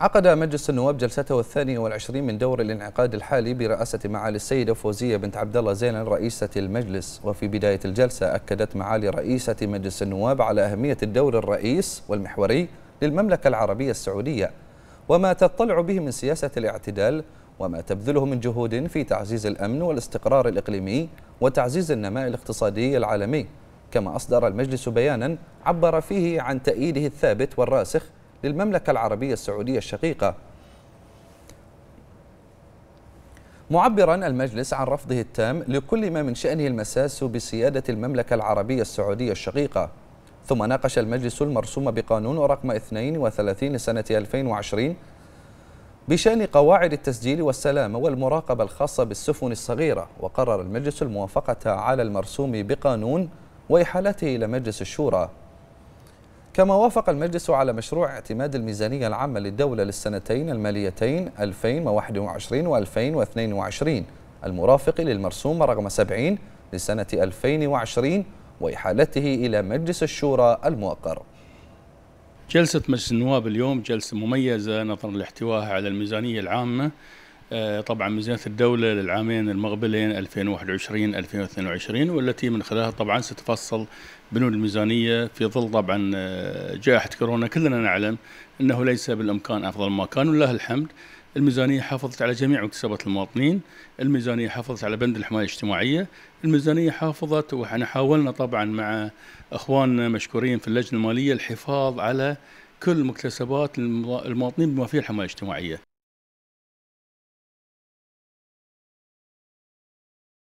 عقد مجلس النواب جلسته الثانية والعشرين من دور الانعقاد الحالي برئاسة معالي السيدة فوزية بنت عبد الله زين رئيسة المجلس وفي بداية الجلسة أكدت معالي رئيسة مجلس النواب على أهمية الدور الرئيس والمحوري للمملكة العربية السعودية وما تطلع به من سياسة الاعتدال وما تبذله من جهود في تعزيز الأمن والاستقرار الإقليمي وتعزيز النماء الاقتصادي العالمي كما أصدر المجلس بيانا عبر فيه عن تأييده الثابت والراسخ للمملكة العربية السعودية الشقيقة معبرا المجلس عن رفضه التام لكل ما من شأنه المساس بسيادة المملكة العربية السعودية الشقيقة ثم ناقش المجلس المرسوم بقانون رقم 32 لسنة 2020 بشأن قواعد التسجيل والسلامة والمراقبة الخاصة بالسفن الصغيرة وقرر المجلس الموافقة على المرسوم بقانون وإحالته إلى مجلس الشورى كما وافق المجلس على مشروع اعتماد الميزانية العامة للدولة للسنتين الماليتين 2021 و2022 المرافق للمرسوم رقم 70 لسنة 2020 وإحالته إلى مجلس الشورى الموقر جلسة مجلس النواب اليوم جلسة مميزة نظرا لاحتوائها على الميزانية العامة آه، طبعا ميزانية الدولة للعامين المقبلين 2021 2022 والتي من خلالها طبعا ستفصل بنود الميزانية في ظل طبعا آه، جائحة كورونا كلنا نعلم أنه ليس بالإمكان أفضل ما كان ولله الحمد الميزانية حافظت على جميع مكتسبات المواطنين الميزانية حافظت على بند الحماية الاجتماعية الميزانية حافظت وإحنا حاولنا طبعا مع أخواننا مشكورين في اللجنة المالية الحفاظ على كل مكتسبات المواطنين بما فيه الحماية الاجتماعية